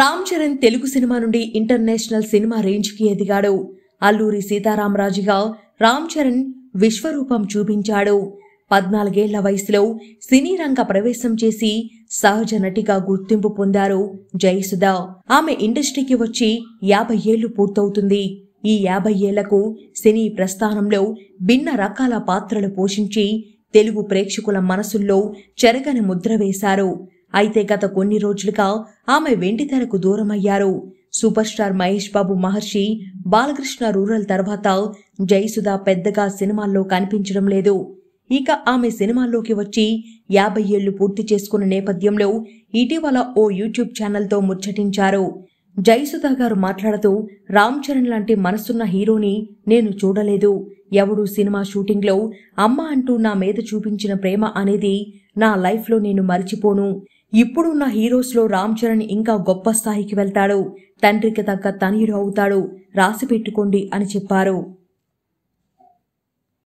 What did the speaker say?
Ram Charan Telugu cinema నుండి international cinema రేంజ్కి ఎదిగాడు అల్లూరి సీతారామరాజుగా రామ్ చరణ్ విశ్వరూపం చూపించాడు పద్నాలుగేళ్ల వయసులో సినీ రంగ ప్రవేశం చేసి సహజ నటిగా గుర్తింపు పొందారు జయసుధ ఆమె ఇండస్ట్రీకి వచ్చి యాభై ఏళ్లు పూర్తవుతుంది ఈ యాభై ఏళ్లకు సినీ ప్రస్థానంలో భిన్న రకాల పాత్రలు పోషించి తెలుగు ప్రేక్షకుల మనసుల్లో చెరగని ముద్ర వేశారు అయితే గత కొన్ని రోజులుగా ఆమె వెండితెరకు దూరమయ్యారు super star Mahesh Babu Maharshi Balakrishna Ruler తర్వాత జయసుధ పెద్దగా సినిమాల్లో కనిపించడం లేదు ఇక ఆమె సినిమాల్లోకి వచ్చి యాభై ఏళ్లు పూర్తి చేసుకున్న నేపథ్యంలో ఇటీవల ఓ యూట్యూబ్ ఛానల్తో ముచ్చటించారు జయసుధ గారు మాట్లాడుతూ రామ్ చరణ్ లాంటి మనసున్న హీరోని నేను చూడలేదు ఎవడు సినిమా షూటింగ్లో అమ్మ అంటూ నా మీద చూపించిన ప్రేమ అనేది నా లైఫ్లో నేను మరిచిపోను ఇప్పుడున్న హీరోస్లో రామ్ చరణ్ ఇంకా గొప్ప స్థాయికి వెళ్తాడు తండ్రికి తగ్గ తనయుడు అవుతాడు రాసి పెట్టుకోండి అని చెప్పారు